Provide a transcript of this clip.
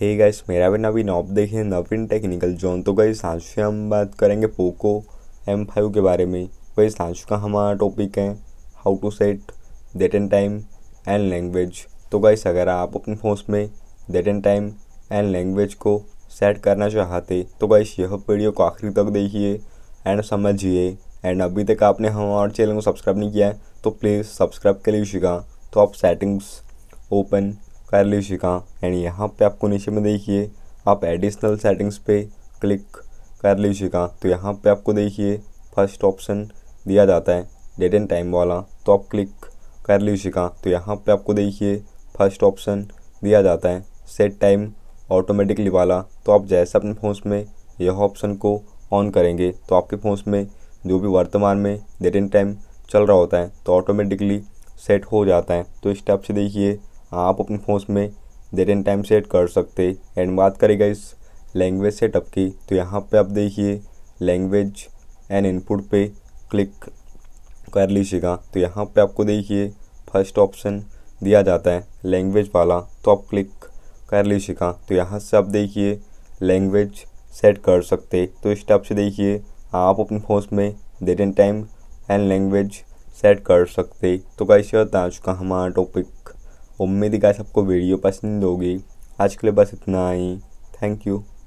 हे hey guys मेरा भी नवीन आप देखें नवीन टेक्निकल जोन तो गाइस आज से हम बात करेंगे पोको एम फाइव के बारे में वही तो आज का हमारा टॉपिक है how to set date and time and language तो गाइस अगर आप अपने फोन में date and time and language को सेट करना चाहते तो गाइस यह वीडियो को आखिरी तक देखिए एंड समझिए एंड अभी तक आपने हमारे चैनल को सब्सक्राइब नहीं किया है तो प्लीज़ सब्सक्राइब कर लीजिएगा तो आप सेटिंग्स ओपन कर ली शिका एंड यहाँ पे आपको नीचे में देखिए आप एडिशनल सेटिंग्स पे क्लिक कर ली शिका तो यहाँ पे आपको देखिए फर्स्ट ऑप्शन दिया जाता है डेट एंड टाइम वाला तो आप क्लिक कर ली शिका तो यहाँ पे आपको देखिए फर्स्ट ऑप्शन दिया जाता है सेट टाइम ऑटोमेटिकली वाला तो आप जैसे अपने फ़ोन में यह ऑप्शन को ऑन करेंगे तो आपके फ़ोन में जो भी वर्तमान में डेट एंड टाइम चल रहा होता है तो ऑटोमेटिकली सेट हो जाता है तो इस टाइप से देखिए हाँ, आप अपने फ़ोन में डेट एंड टाइम सेट कर सकते एंड बात करेगा इस लैंग्वेज सेटअप की तो यहाँ पे आप देखिए लैंग्वेज एंड इनपुट पे क्लिक कर लीजिएगा तो यहाँ पे आपको देखिए फर्स्ट ऑप्शन दिया जाता है लैंग्वेज वाला तो आप क्लिक कर लीजिएगा तो यहाँ से आप देखिए लैंग्वेज सेट कर सकते तो इस टाइप से देखिए आप अपने फ़ोन में date and time and language set कर सकते तो कैसे होता है आज का हमारा टॉपिक उम्मीद है सबको वीडियो पसंद होगी आज के लिए बस इतना ही थैंक यू